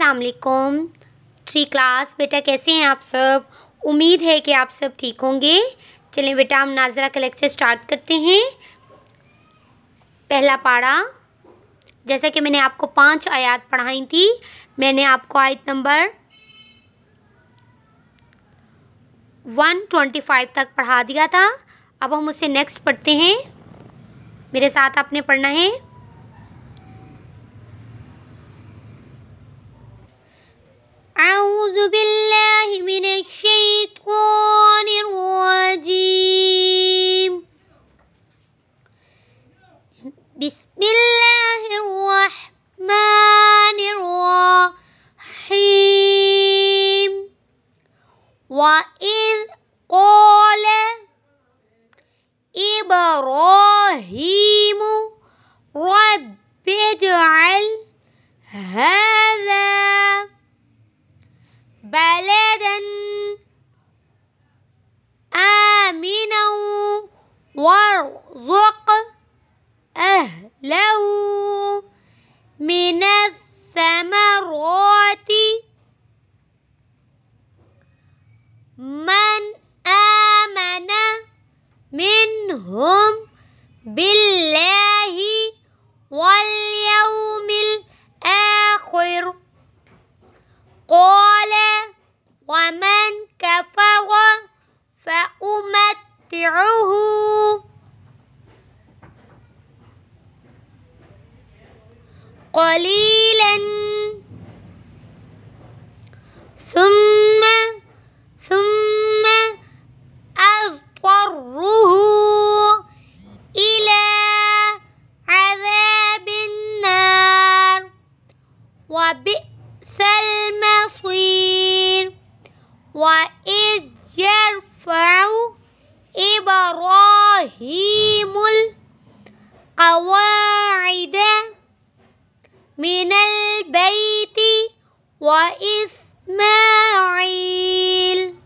असलकुम three class बेटा कैसे हैं आप सब उम्मीद है कि आप सब ठीक होंगे चलें बेटा हम नाजरा का लेक्चर स्टार्ट करते हैं पहला पारा जैसा कि मैंने आपको पांच आयत पढ़ाई थी मैंने आपको आयत नंबर वन ट्वेंटी फाइव तक पढ़ा दिया था अब हम उसे नेक्स्ट पढ़ते हैं मेरे साथ आपने पढ़ना है أعوذ بالله من الشيطان الرجيم بسم الله الرحمن الرحيم وإذ قال إبراهيم رب اجعل هذا بلدا آمنا وارزق أهله من الثمرات ومتعوه قليلا ثم ثم أضطره إلى عذاب النار وبئس المصير وإذ يرفع إبراهيم القواعد من البيت وإسماعيل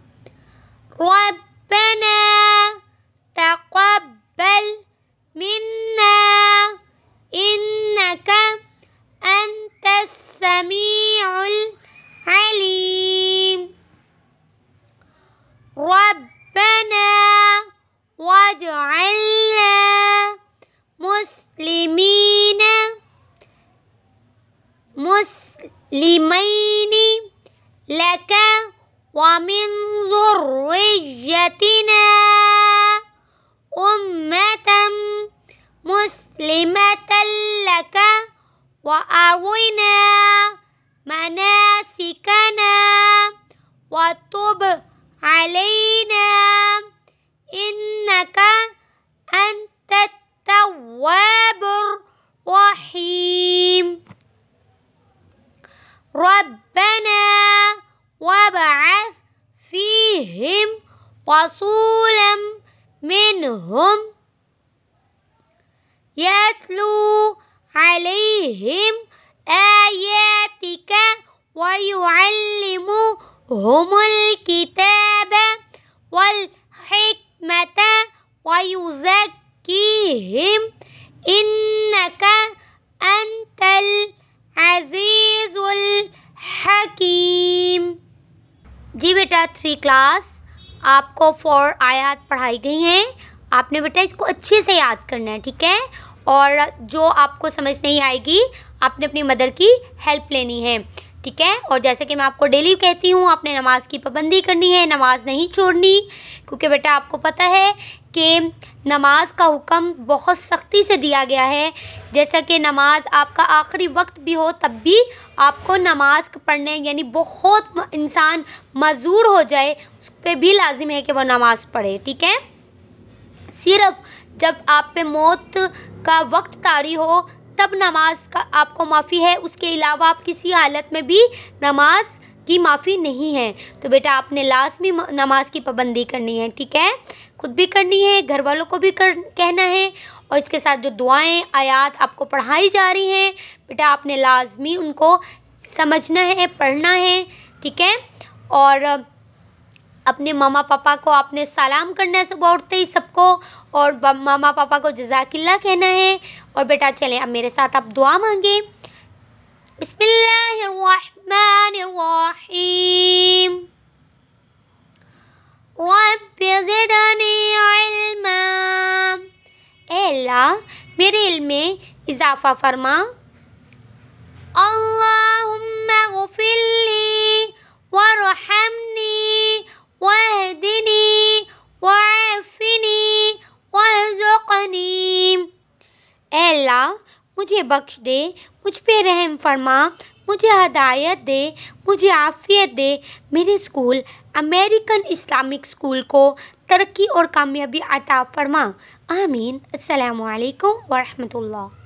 مسلمين مسلمين لك ومن ذريتنا أمة مسلمة لك وأرنا مناسكنا وتب علينا إنك رحيم ربنا وابعث فيهم رسولا منهم يتلو عليهم آياتك ويعلمهم الكتاب थ्री क्लास आपको फोर आयात पढ़ाई गई हैं आपने बेटा इसको अच्छे से याद करना है ठीक है और जो आपको समझ नहीं आएगी आपने अपनी मदर की हेल्प लेनी है ठीक है और जैसे कि मैं आपको डेली कहती हूँ आपने नमाज़ की पाबंदी करनी है नमाज़ नहीं छोड़नी क्योंकि बेटा आपको पता है कि नमाज का हुक्म बहुत सख्ती से दिया गया है जैसा कि नमाज आपका आखिरी वक्त भी हो तब भी आपको नमाज पढ़ने यानी बहुत इंसान मजूर हो जाए उस पर भी लाजिम है कि वह नमाज़ पढ़े ठीक है सिर्फ जब आप पे मौत का वक्त तारी हो तब नमाज का आपको माफ़ी है उसके अलावा आप किसी हालत में भी नमाज की माफ़ी नहीं है तो बेटा आपने लाजमी नमाज की पाबंदी करनी है ठीक है खुद भी करनी है घर वालों को भी कर कहना है और इसके साथ जो दुआएं आयात आपको पढ़ाई जा रही हैं बेटा आपने लाजमी उनको समझना है पढ़ना है ठीक है और अपने मामा पापा को आपने सलाम करना है सुबह उठते ही सबको और मामा पापा को जजाकिल्ला कहना है और बेटा चले अब मेरे साथ आप दुआ मांगे बिस्मिल्ला मेरे में इजाफ़ा फरमा अल्लाहुम्मा वरहमनी واهدني وعافني वर्जुकनी अल्लाह मुझे बख्श दे मुझ पे रहम फरमा मुझे हदायत दे मुझे आफ़ियत दे मेरे स्कूल अमेरिकन इस्लामिक स्कूल को तरक्की और कामयाबी अता फरमा आमीन अस्सलाम वालेकुम वरहमतुल्लाह